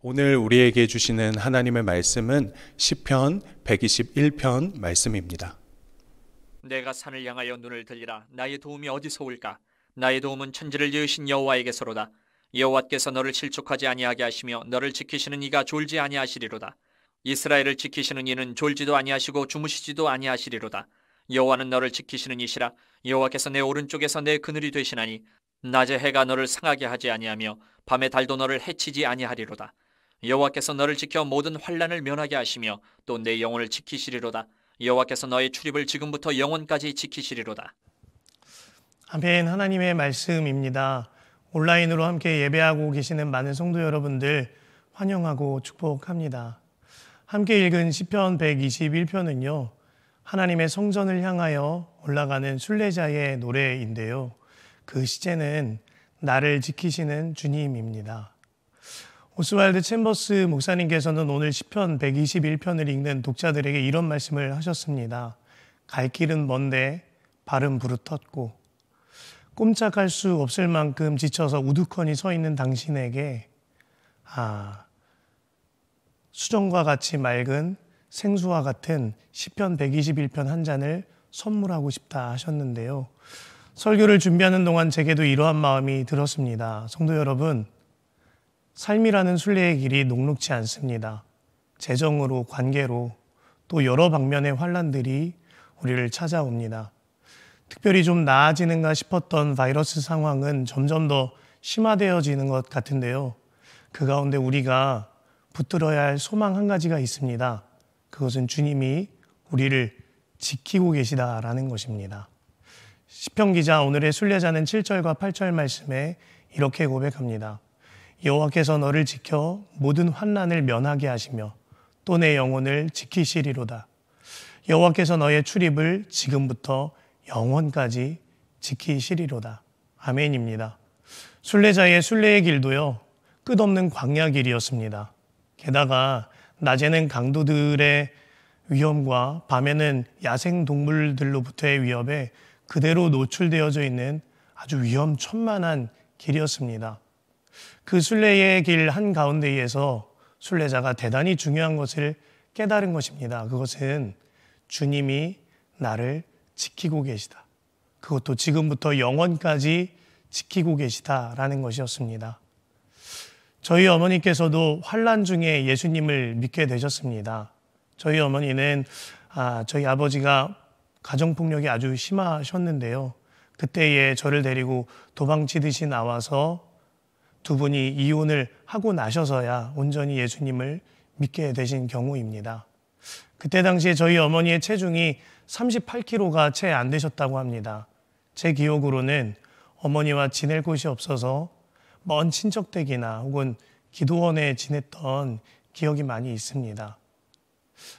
오늘 우리에게 주시는 하나님의 말씀은 시편 121편 말씀입니다. 내가 산을 향하여 눈을 들리라 나의 도움이 어디서 올까 나의 도움은 천지를 지으신 여호와에게서로다 여호와께서 너를 실족하지 아니하게 하시며 너를 지키시는 이가 졸지 아니하시리로다 이스라엘을 지키시는 이는 졸지도 아니하시고 주무시지도 아니하시리로다 여호와는 너를 지키시는 이시라 여호와께서 내 오른쪽에서 내 그늘이 되시나니 낮에 해가 너를 상하게 하지 아니하며 밤에 달도 너를 해치지 아니하리로다 여호와께서 너를 지켜 모든 환란을 면하게 하시며 또 내 영혼을 지키시리로다. 여호와께서 너의 출입을 지금부터 영원까지 지키시리로다. 아멘 하나님의 말씀입니다. 온라인으로 함께 예배하고 계시는 많은 성도 여러분들 환영하고 축복합니다. 함께 읽은 시편 121편은요. 하나님의 성전을 향하여 올라가는 순례자의 노래인데요. 그 시제는 나를 지키시는 주님입니다. 오스왈드 챔버스 목사님께서는 오늘 시편 121편을 읽는 독자들에게 이런 말씀을 하셨습니다. 갈 길은 먼데 발은 부르텄고 꼼짝할 수 없을 만큼 지쳐서 우두커니 서 있는 당신에게 아 수정과 같이 맑은 생수와 같은 시편 121편 한 잔을 선물하고 싶다 하셨는데요. 설교를 준비하는 동안 제게도 이러한 마음이 들었습니다. 성도 여러분, 삶이라는 순례의 길이 녹록지 않습니다. 재정으로, 관계로, 또 여러 방면의 환란들이 우리를 찾아옵니다. 특별히 좀 나아지는가 싶었던 바이러스 상황은 점점 더 심화되어지는 것 같은데요. 그 가운데 우리가 붙들어야 할 소망 한 가지가 있습니다. 그것은 주님이 우리를 지키고 계시다라는 것입니다. 시편 기자 오늘의 순례자는 7절과 8절 말씀에 이렇게 고백합니다. 여호와께서 너를 지켜 모든 환난을 면하게 하시며 또 내 영혼을 지키시리로다. 여호와께서 너의 출입을 지금부터 영원까지 지키시리로다. 아멘입니다. 순례자의 순례의 길도요. 끝없는 광야 길이었습니다. 게다가 낮에는 강도들의 위험과 밤에는 야생 동물들로부터의 위협에 그대로 노출되어져 있는 아주 위험천만한 길이었습니다. 그 순례의 길 한가운데에서 순례자가 대단히 중요한 것을 깨달은 것입니다. 그것은 주님이 나를 지키고 계시다. 그것도 지금부터 영원까지 지키고 계시다라는 것이었습니다. 저희 어머니께서도 환란 중에 예수님을 믿게 되셨습니다. 저희 어머니는 아, 저희 아버지가 가정폭력이 아주 심하셨는데요. 그때에 저를 데리고 도망치듯이 나와서 두 분이 이혼을 하고 나셔서야 온전히 예수님을 믿게 되신 경우입니다. 그때 당시에 저희 어머니의 체중이 38kg가 채 안 되셨다고 합니다. 제 기억으로는 어머니와 지낼 곳이 없어서 먼 친척 댁이나 혹은 기도원에 지냈던 기억이 많이 있습니다.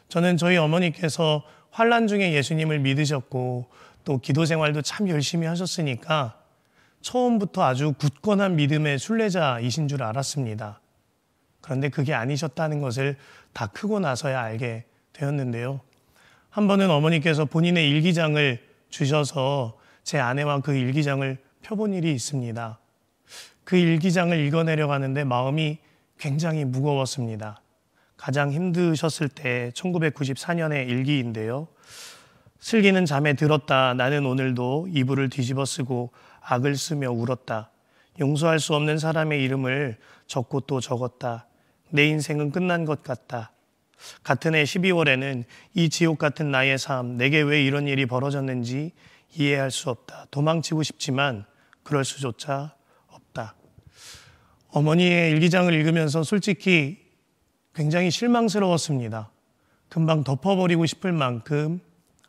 저는 저희 어머니께서 환란 중에 예수님을 믿으셨고 또 기도 생활도 참 열심히 하셨으니까 처음부터 아주 굳건한 믿음의 순례자이신 줄 알았습니다. 그런데 그게 아니셨다는 것을 다 크고 나서야 알게 되었는데요. 한 번은 어머니께서 본인의 일기장을 주셔서 제 아내와 그 일기장을 펴본 일이 있습니다. 그 일기장을 읽어내려 가는데 마음이 굉장히 무거웠습니다. 가장 힘드셨을 때 1994년의 일기인데요. 슬기는 잠에 들었다. 나는 오늘도 이불을 뒤집어 쓰고 악을 쓰며 울었다. 용서할 수 없는 사람의 이름을 적고 또 적었다. 내 인생은 끝난 것 같다. 같은 해 12월에는 이 지옥 같은 나의 삶, 내게 왜 이런 일이 벌어졌는지 이해할 수 없다. 도망치고 싶지만 그럴 수조차 없다. 어머니의 일기장을 읽으면서 솔직히 굉장히 실망스러웠습니다. 금방 덮어버리고 싶을 만큼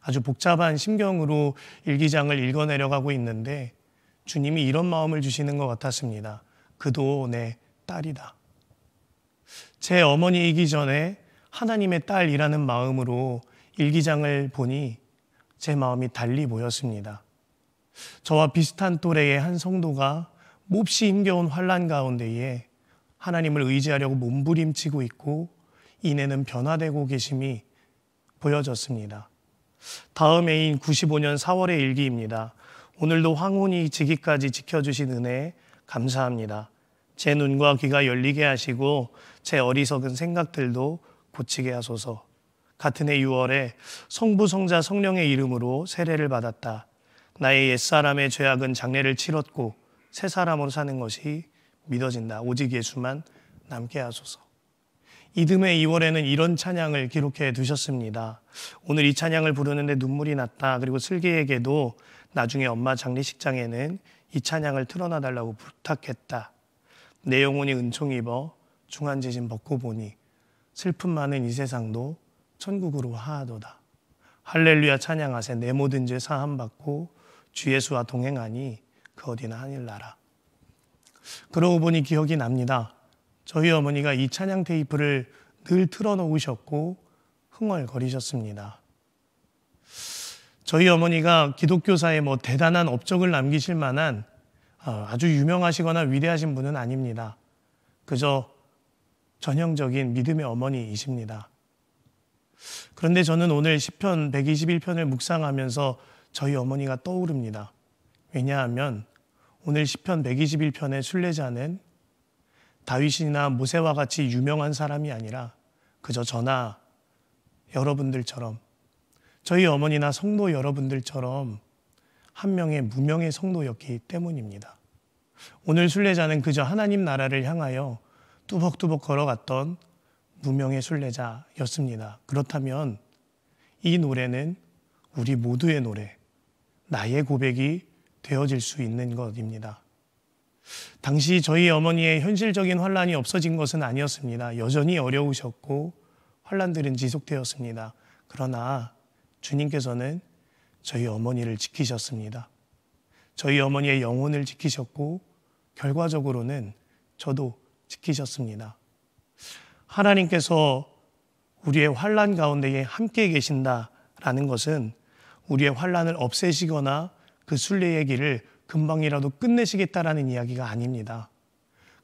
아주 복잡한 심경으로 일기장을 읽어내려가고 있는데 주님이 이런 마음을 주시는 것 같았습니다. 그도 내 딸이다. 제 어머니이기 전에 하나님의 딸이라는 마음으로 일기장을 보니 제 마음이 달리 보였습니다. 저와 비슷한 또래의 한 성도가 몹시 힘겨운 환란 가운데에 하나님을 의지하려고 몸부림치고 있고 이내는 변화되고 계심이 보여졌습니다. 다음 해인 95년 4월의 일기입니다. 오늘도 황혼이 지기까지 지켜주신 은혜 감사합니다. 제 눈과 귀가 열리게 하시고 제 어리석은 생각들도 고치게 하소서. 같은 해 6월에 성부 성자 성령의 이름으로 세례를 받았다. 나의 옛사람의 죄악은 장례를 치렀고 새 사람으로 사는 것이 믿어진다. 오직 예수만 남게 하소서. 이듬해 2월에는 이런 찬양을 기록해 두셨습니다. 오늘 이 찬양을 부르는데 눈물이 났다. 그리고 슬기에게도 나중에 엄마 장례식장에는 이 찬양을 틀어놔 달라고 부탁했다. 내 영혼이 은총 입어 중한지심 벗고 보니 슬픔 많은 이 세상도 천국으로 하하도다. 할렐루야 찬양하세 내 모든 죄 사함 받고 주 예수와 동행하니 그 어디나 하늘 나라. 그러고 보니 기억이 납니다. 저희 어머니가 이 찬양 테이프를 늘 틀어놓으셨고 흥얼거리셨습니다. 저희 어머니가 기독교사에 뭐 대단한 업적을 남기실 만한 어, 아주 유명하시거나 위대하신 분은 아닙니다. 그저 전형적인 믿음의 어머니이십니다. 그런데 저는 오늘 10편 121편을 묵상하면서 저희 어머니가 떠오릅니다. 왜냐하면 오늘 10편 121편의 순례자는 다윗이나 모세와 같이 유명한 사람이 아니라 그저 저나 여러분들처럼 저희 어머니나 성도 여러분들처럼 한 명의 무명의 성도였기 때문입니다. 오늘 순례자는 그저 하나님 나라를 향하여 뚜벅뚜벅 걸어갔던 무명의 순례자였습니다. 그렇다면 이 노래는 우리 모두의 노래, 나의 고백이 되어질 수 있는 것입니다. 당시 저희 어머니의 현실적인 환란이 없어진 것은 아니었습니다. 여전히 어려우셨고 환란들은 지속되었습니다. 그러나 주님께서는 저희 어머니를 지키셨습니다. 저희 어머니의 영혼을 지키셨고 결과적으로는 저도 지키셨습니다. 하나님께서 우리의 환란 가운데에 함께 계신다라는 것은 우리의 환란을 없애시거나 그 순례의 길을 금방이라도 끝내시겠다라는 이야기가 아닙니다.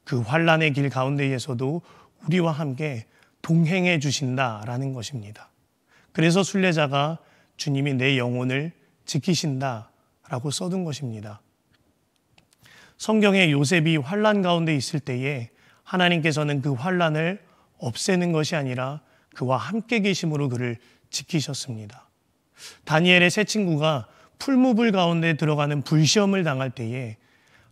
그 환란의 길 가운데에서도 우리와 함께 동행해 주신다라는 것입니다. 그래서 순례자가 주님이 내 영혼을 지키신다 라고 써둔 것입니다. 성경에 요셉이 환란 가운데 있을 때에 하나님께서는 그 환란을 없애는 것이 아니라 그와 함께 계심으로 그를 지키셨습니다. 다니엘의 세 친구가 풀무불 가운데 들어가는 불시험을 당할 때에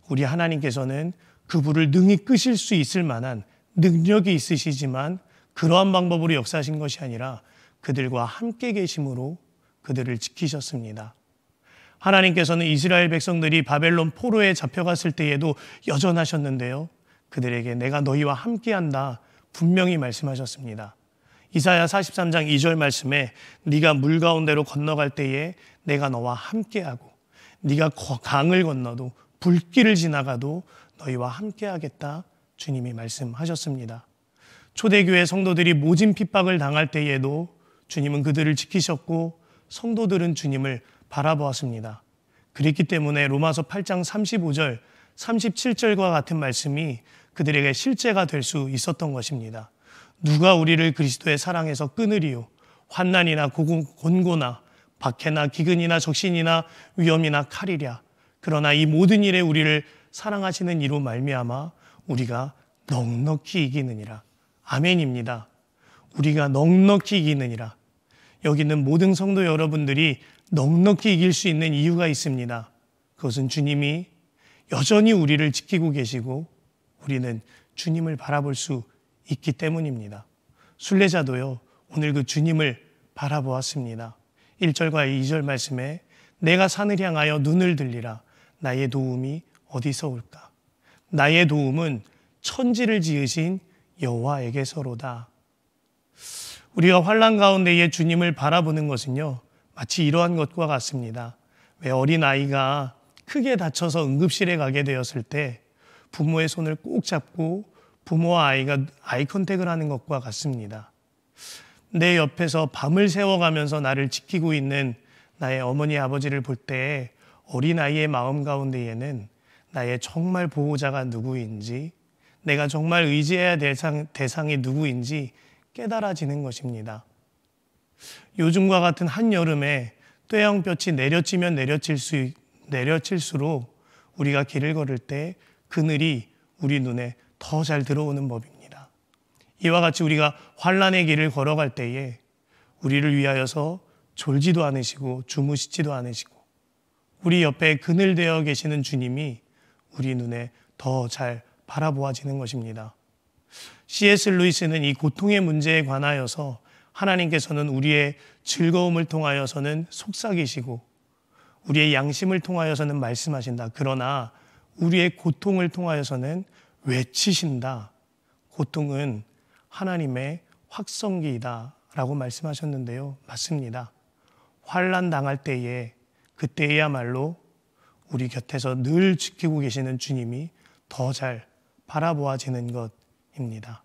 우리 하나님께서는 그 불을 능히 끄실 수 있을 만한 능력이 있으시지만 그러한 방법으로 역사하신 것이 아니라 그들과 함께 계심으로 그들을 지키셨습니다. 하나님께서는 이스라엘 백성들이 바벨론 포로에 잡혀갔을 때에도 여전하셨는데요. 그들에게 내가 너희와 함께한다 분명히 말씀하셨습니다. 이사야 43장 2절 말씀에 네가 물 가운데로 건너갈 때에 내가 너와 함께하고 네가 강을 건너도 불길을 지나가도 너희와 함께하겠다 주님이 말씀하셨습니다. 초대교회 성도들이 모진 핍박을 당할 때에도 주님은 그들을 지키셨고 성도들은 주님을 바라보았습니다. 그랬기 때문에 로마서 8장 35절, 37절과 같은 말씀이 그들에게 실제가 될 수 있었던 것입니다. 누가 우리를 그리스도의 사랑에서 끊으리요? 환난이나 곤고나 박해나 기근이나 적신이나 위험이나 칼이랴. 그러나 이 모든 일에 우리를 사랑하시는 이로 말미암아 우리가 넉넉히 이기느니라. 아멘입니다. 우리가 넉넉히 이기느니라. 여기 있는 모든 성도 여러분들이 넉넉히 이길 수 있는 이유가 있습니다. 그것은 주님이 여전히 우리를 지키고 계시고 우리는 주님을 바라볼 수 있기 때문입니다. 순례자도요, 오늘 그 주님을 바라보았습니다. 1절과 2절 말씀에 내가 산을 향하여 눈을 들리라. 나의 도움이 어디서 올까? 나의 도움은 천지를 지으신 여호와에게서로다. 우리가 환란 가운데에 주님을 바라보는 것은요 마치 이러한 것과 같습니다. 왜 어린 아이가 크게 다쳐서 응급실에 가게 되었을 때 부모의 손을 꼭 잡고 부모와 아이가 아이 컨택을 하는 것과 같습니다. 내 옆에서 밤을 새워가면서 나를 지키고 있는 나의 어머니 아버지를 볼 때 어린 아이의 마음 가운데에는 나의 정말 보호자가 누구인지 내가 정말 의지해야 대상, 대상이 누구인지 깨달아지는 것입니다. 요즘과 같은 한여름에 떼양볕이 내려치면 내려칠 수, 내려칠수록 우리가 길을 걸을 때 그늘이 우리 눈에 더 잘 들어오는 법입니다. 이와 같이 우리가 환란의 길을 걸어갈 때에 우리를 위하여서 졸지도 않으시고 주무시지도 않으시고 우리 옆에 그늘 되어 계시는 주님이 우리 눈에 더 잘 바라보아지는 것입니다. C.S. 루이스는 이 고통의 문제에 관하여서 하나님께서는 우리의 즐거움을 통하여서는 속삭이시고 우리의 양심을 통하여서는 말씀하신다. 그러나 우리의 고통을 통하여서는 외치신다. 고통은 하나님의 확성기이다라고 말씀하셨는데요. 맞습니다. 환란 당할 때에 그때야말로 우리 곁에서 늘 지키고 계시는 주님이 더 잘 바라보아지는 것 입니다.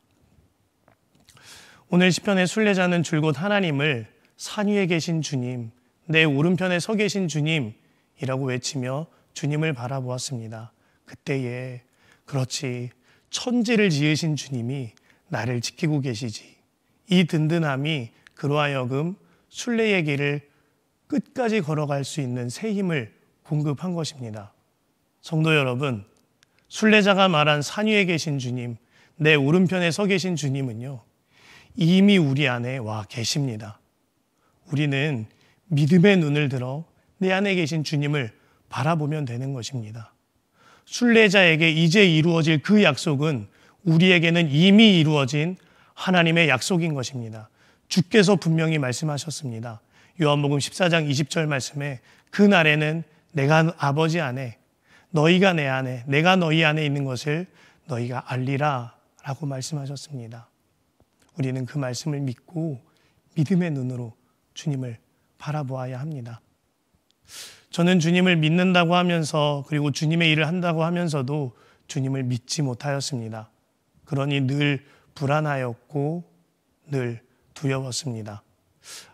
오늘 시편의 순례자는 줄곧 하나님을 산 위에 계신 주님, 내 오른편에 서 계신 주님이라고 외치며 주님을 바라보았습니다. 그때에 그렇지 천지를 지으신 주님이 나를 지키고 계시지. 이 든든함이 그로하여금 순례의 길을 끝까지 걸어갈 수 있는 새 힘을 공급한 것입니다. 성도 여러분, 순례자가 말한 산 위에 계신 주님, 내 오른편에 서 계신 주님은요, 이미 우리 안에 와 계십니다. 우리는 믿음의 눈을 들어 내 안에 계신 주님을 바라보면 되는 것입니다. 순례자에게 이제 이루어질 그 약속은 우리에게는 이미 이루어진 하나님의 약속인 것입니다. 주께서 분명히 말씀하셨습니다. 요한복음 14장 20절 말씀에 그 날에는 내가 아버지 안에 너희가 내 안에 내가 너희 안에 있는 것을 너희가 알리라 라고 말씀하셨습니다. 우리는 그 말씀을 믿고 믿음의 눈으로 주님을 바라보아야 합니다. 저는 주님을 믿는다고 하면서 그리고 주님의 일을 한다고 하면서도 주님을 믿지 못하였습니다. 그러니 늘 불안하였고 늘 두려웠습니다.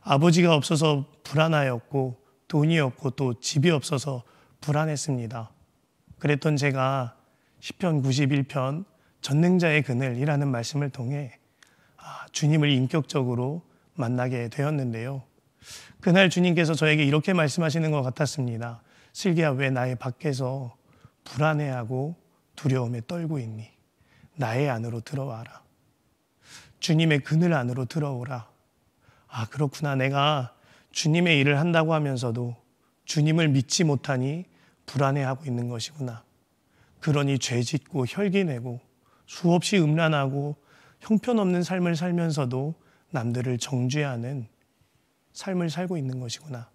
아버지가 없어서 불안하였고 돈이 없고 또 집이 없어서 불안했습니다. 그랬던 제가 10편 91편 전능자의 그늘이라는 말씀을 통해 아, 주님을 인격적으로 만나게 되었는데요. 그날 주님께서 저에게 이렇게 말씀하시는 것 같았습니다. 슬기야, 왜 나의 밖에서 불안해하고 두려움에 떨고 있니? 나의 안으로 들어와라. 주님의 그늘 안으로 들어오라. 아, 그렇구나. 내가 주님의 일을 한다고 하면서도 주님을 믿지 못하니 불안해하고 있는 것이구나. 그러니 죄 짓고 혈기 내고 수없이 음란하고 형편없는 삶을 살면서도 남들을 정죄하는 삶을 살고 있는 것이구나.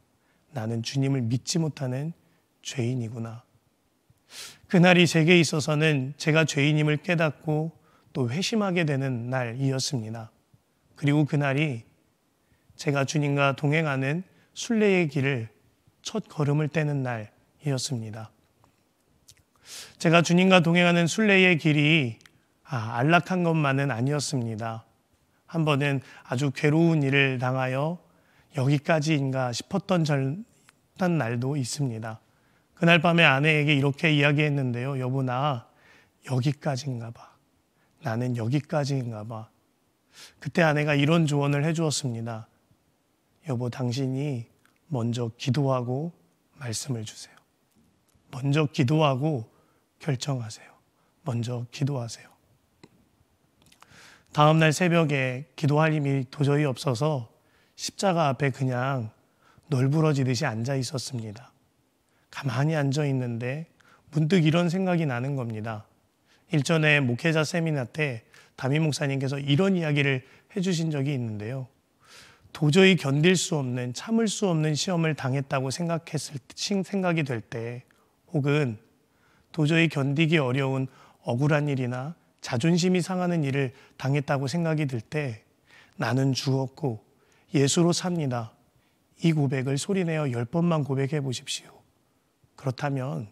나는 주님을 믿지 못하는 죄인이구나. 그날이 제게 있어서는 제가 죄인임을 깨닫고 또 회심하게 되는 날이었습니다. 그리고 그날이 제가 주님과 동행하는 순례의 길을 첫 걸음을 떼는 날이었습니다. 제가 주님과 동행하는 순례의 길이 아, 안락한 것만은 아니었습니다. 한 번은 아주 괴로운 일을 당하여 여기까지인가 싶었던 절, 날도 있습니다. 그날 밤에 아내에게 이렇게 이야기했는데요. 여보, 나 여기까지인가 봐. 나는 여기까지인가 봐. 그때 아내가 이런 조언을 해주었습니다. 여보, 당신이 먼저 기도하고 말씀을 주세요. 먼저 기도하고 결정하세요. 먼저 기도하세요. 다음날 새벽에 기도할 힘이 도저히 없어서 십자가 앞에 그냥 널브러지듯이 앉아 있었습니다. 가만히 앉아 있는데 문득 이런 생각이 나는 겁니다. 일전에 목회자 세미나 때 담임 목사님께서 이런 이야기를 해주신 적이 있는데요. 도저히 견딜 수 없는 참을 수 없는 시험을 당했다고 생각했을 생각이 될 때 혹은 도저히 견디기 어려운 억울한 일이나 자존심이 상하는 일을 당했다고 생각이 들 때 나는 죽었고 예수로 삽니다. 이 고백을 소리내어 열 번만 고백해 보십시오. 그렇다면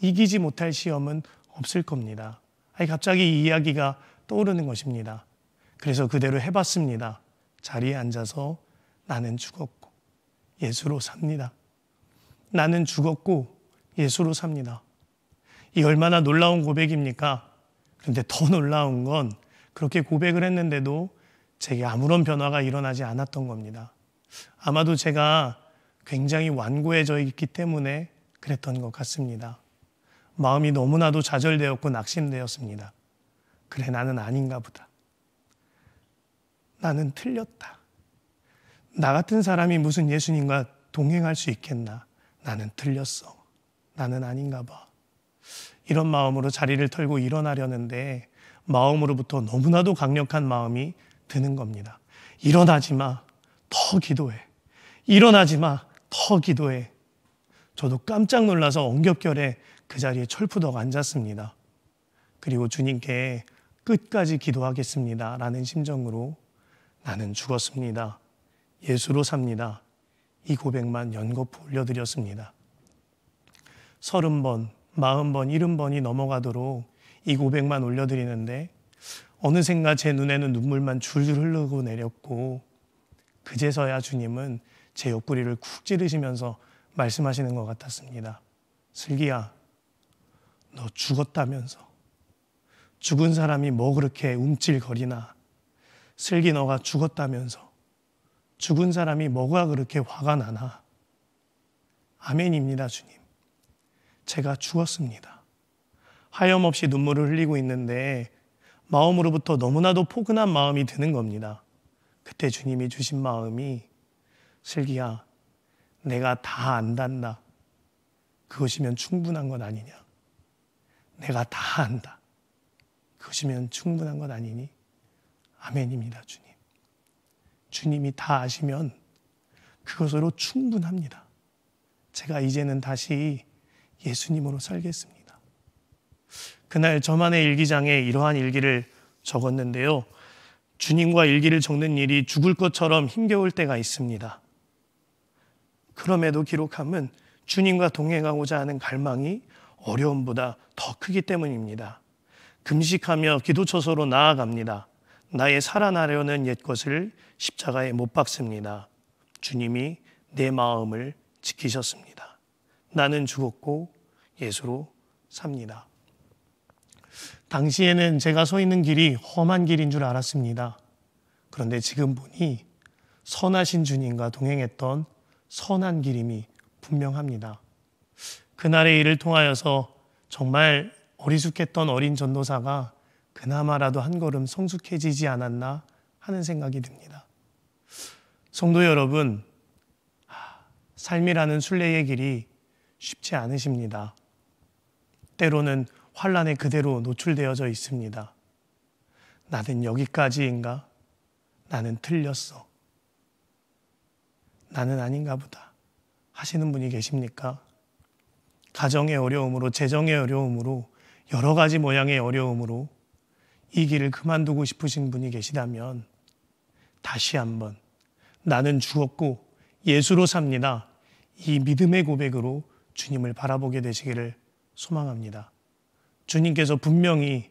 이기지 못할 시험은 없을 겁니다. 아니, 갑자기 이 이야기가 떠오르는 것입니다. 그래서 그대로 해봤습니다. 자리에 앉아서 나는 죽었고 예수로 삽니다. 나는 죽었고 예수로 삽니다. 이 얼마나 놀라운 고백입니까? 그런데 더 놀라운 건 그렇게 고백을 했는데도 제게 아무런 변화가 일어나지 않았던 겁니다. 아마도 제가 굉장히 완고해져 있기 때문에 그랬던 것 같습니다. 마음이 너무나도 좌절되었고 낙심되었습니다. 그래, 나는 아닌가 보다. 나는 틀렸다. 나 같은 사람이 무슨 예수님과 동행할 수 있겠나? 나는 틀렸어. 나는 아닌가 봐. 이런 마음으로 자리를 털고 일어나려는데 마음으로부터 너무나도 강력한 마음이 드는 겁니다. 일어나지 마. 더 기도해. 일어나지 마. 더 기도해. 저도 깜짝 놀라서 엉겹결에 그 자리에 철푸덕 앉았습니다. 그리고 주님께 끝까지 기도하겠습니다. 라는 심정으로 나는 죽었습니다. 예수로 삽니다. 이 고백만 연거푸 올려드렸습니다. 서른 번, 마흔번일흔번이 넘어가도록 이 고백만 올려드리는데 어느샌가 제 눈에는 눈물만 줄줄 흐르고 내렸고 그제서야 주님은 제 옆구리를 쿡 찌르시면서 말씀하시는 것 같았습니다. 슬기야, 너 죽었다면서. 죽은 사람이 뭐 그렇게 움찔거리나. 슬기 너가 죽었다면서. 죽은 사람이 뭐가 그렇게 화가 나나. 아멘입니다, 주님. 제가 죽었습니다. 하염없이 눈물을 흘리고 있는데 마음으로부터 너무나도 포근한 마음이 드는 겁니다. 그때 주님이 주신 마음이 슬기야, 내가 다 안단다. 그것이면 충분한 것 아니냐. 내가 다 안다. 그것이면 충분한 것 아니니. 아멘입니다, 주님. 주님이 다 아시면 그것으로 충분합니다. 제가 이제는 다시 예수님으로 살겠습니다. 그날 저만의 일기장에 이러한 일기를 적었는데요. 주님과 일기를 적는 일이 죽을 것처럼 힘겨울 때가 있습니다. 그럼에도 기록함은 주님과 동행하고자 하는 갈망이 어려움보다 더 크기 때문입니다. 금식하며 기도처소로 나아갑니다. 나의 살아나려는 옛것을 십자가에 못 박습니다. 주님이 내 마음을 지키셨습니다. 나는 죽었고 예수로 삽니다. 당시에는 제가 서 있는 길이 험한 길인 줄 알았습니다. 그런데 지금 보니 선하신 주님과 동행했던 선한 길임이 분명합니다. 그날의 일을 통하여서 정말 어리숙했던 어린 전도사가 그나마라도 한 걸음 성숙해지지 않았나 하는 생각이 듭니다. 성도 여러분, 삶이라는 순례의 길이 쉽지 않으십니다. 때로는 환란에 그대로 노출되어져 있습니다. 나는 여기까지인가? 나는 틀렸어. 나는 아닌가 보다. 하시는 분이 계십니까? 가정의 어려움으로, 재정의 어려움으로, 여러 가지 모양의 어려움으로 이 길을 그만두고 싶으신 분이 계시다면 다시 한번 나는 죽었고 예수로 삽니다. 이 믿음의 고백으로 주님을 바라보게 되시기를 소망합니다. 주님께서 분명히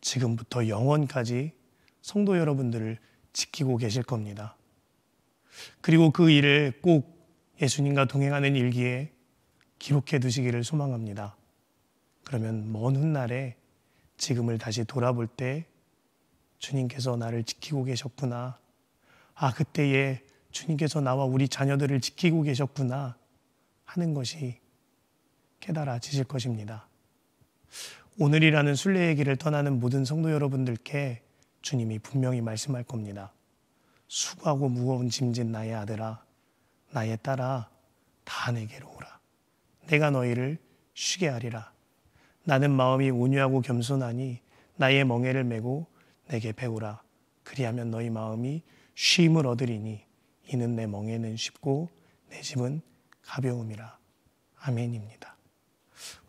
지금부터 영원까지 성도 여러분들을 지키고 계실 겁니다. 그리고 그 일을 꼭 예수님과 동행하는 일기에 기록해 두시기를 소망합니다. 그러면 먼 훗날에 지금을 다시 돌아볼 때 주님께서 나를 지키고 계셨구나. 아, 그때에 주님께서 나와 우리 자녀들을 지키고 계셨구나 하는 것이 깨달아지실 것입니다. 오늘이라는 순례의 길을 떠나는 모든 성도 여러분들께 주님이 분명히 말씀할 겁니다. 수고하고 무거운 짐진 나의 아들아, 나의 딸아, 다 내게로 오라. 내가 너희를 쉬게 하리라. 나는 마음이 온유하고 겸손하니 나의 멍에를 메고 내게 배우라. 그리하면 너희 마음이 쉼을 얻으리니 이는 내 멍에는 쉽고 내 집은 가벼움이라. 아멘입니다.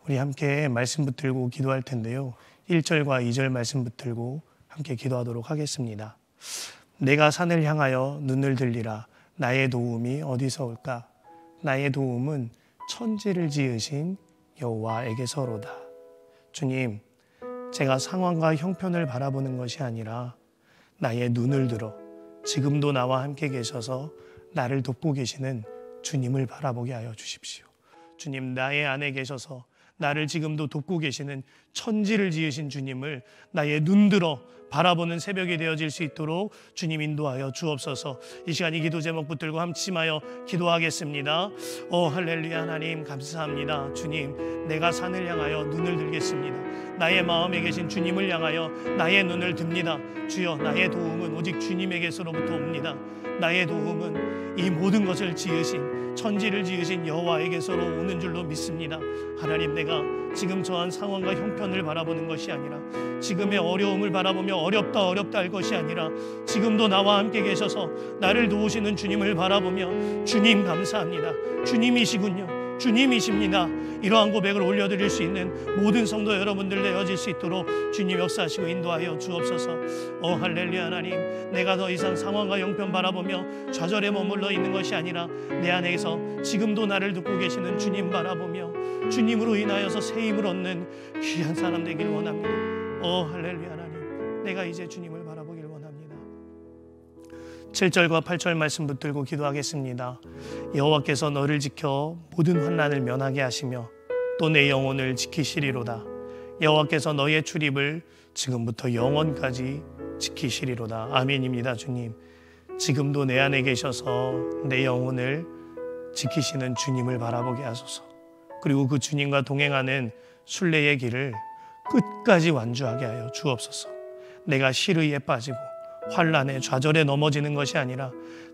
우리 함께 말씀 붙들고 기도할 텐데요. 1절과 2절 말씀 붙들고 함께 기도하도록 하겠습니다. 내가 산을 향하여 눈을 들리라. 나의 도움이 어디서 올까? 나의 도움은 천지를 지으신 여호와에게서로다. 주님, 제가 상황과 형편을 바라보는 것이 아니라 나의 눈을 들어 지금도 나와 함께 계셔서 나를 돕고 계시는 주님을 바라보게 하여 주십시오. 주님, 나의 안에 계셔서 나를 지금도 돕고 계시는 천지를 지으신 주님을 나의 눈들어 바라보는 새벽이 되어질 수 있도록 주님 인도하여 주옵소서. 이 시간 이 기도 제목 붙들고 함침하여 기도하겠습니다. 오 할렐루야 하나님 감사합니다. 주님 내가 산을 향하여 눈을 들겠습니다. 나의 마음에 계신 주님을 향하여 나의 눈을 듭니다. 주여 나의 도움은 오직 주님에게서로부터 옵니다. 나의 도움은 이 모든 것을 지으신 천지를 지으신 여호와에게서로 오는 줄로 믿습니다. 하나님 내가 지금 저한 상황과 형편 한편을 바라보는 것이 아니라 지금의 어려움을 바라보며 어렵다 어렵다 할 것이 아니라 지금도 나와 함께 계셔서 나를 도우시는 주님을 바라보며 주님 감사합니다. 주님이시군요. 주님이십니다. 이러한 고백을 올려드릴 수 있는 모든 성도 여러분들 되어질 수 있도록 주님 역사하시고 인도하여 주옵소서. 어 할렐루야 하나님, 내가 더 이상 상황과 형편 바라보며 좌절에 머물러 있는 것이 아니라 내 안에서 지금도 나를 듣고 계시는 주님 바라보며 주님으로 인하여서 새 힘을 얻는 귀한 사람 되길 원합니다. 어 할렐루야 하나님, 내가 이제 주님을 7절과 8절 말씀 붙들고 기도하겠습니다. 여호와께서 너를 지켜 모든 환난을 면하게 하시며 또 내 영혼을 지키시리로다. 여호와께서 너의 출입을 지금부터 영원까지 지키시리로다. 아멘입니다, 주님. 지금도 내 안에 계셔서 내 영혼을 지키시는 주님을 바라보게 하소서. 그리고 그 주님과 동행하는 순례의 길을 끝까지 완주하게 하여 주옵소서. 내가 실의에 빠지고 환란에 좌절에 넘어지는 것이 아니라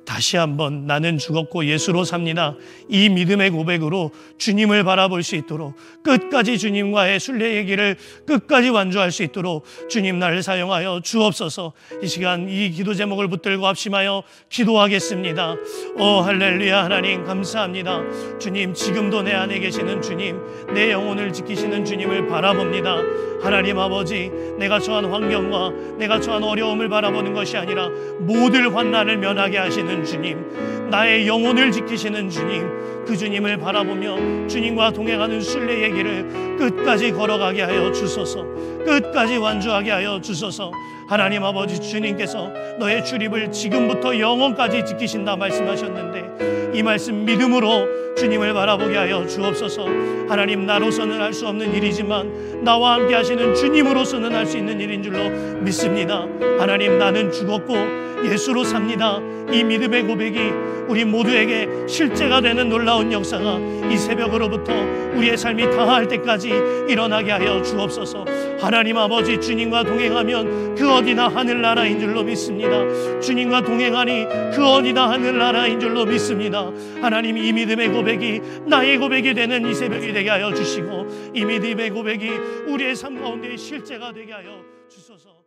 다시 한번 나는 죽었고 예수로 삽니다. 이 믿음의 고백으로 주님을 바라볼 수 있도록 끝까지 주님과의 순례의 길을 끝까지 완주할 수 있도록 주님 나를 사용하여 주옵소서. 이 시간 이 기도 제목을 붙들고 합심하여 기도하겠습니다. 오 할렐루야 하나님 감사합니다. 주님 지금도 내 안에 계시는 주님 내 영혼을 지키시는 주님을 바라봅니다. 하나님 아버지 내가 처한 환경과 내가 처한 어려움을 바라보는 것이 아니라 모든 환난을 면하게 하시는 주시는 주님, 나의 영혼을 지키시는 주님, 그 주님을 바라보며 주님과 동행하는 순례의 길을 끝까지 걸어가게 하여 주소서, 끝까지 완주하게 하여 주소서, 하나님 아버지 주님께서 너의 출입을 지금부터 영혼까지 지키신다 말씀하셨는데, 이 말씀 믿음으로 주님을 바라보게 하여 주옵소서 하나님 나로서는 할 수 없는 일이지만 나와 함께 하시는 주님으로서는 할 수 있는 일인 줄로 믿습니다 하나님 나는 죽었고 예수로 삽니다 이 믿음의 고백이 우리 모두에게 실제가 되는 놀라운 역사가 이 새벽으로부터 우리의 삶이 다할 때까지 일어나게 하여 주옵소서 하나님 아버지 주님과 동행하면 그 어디나 하늘나라인 줄로 믿습니다 주님과 동행하니 그 어디나 하늘나라인 줄로 믿습니다 하나님 이 믿음의 고백 고백이 나의 고백이 되는 이 새벽이 되게 하여 주시고 이 믿음의 네 고백이 우리의 삶 가운데 실제가 되게 하여 주소서.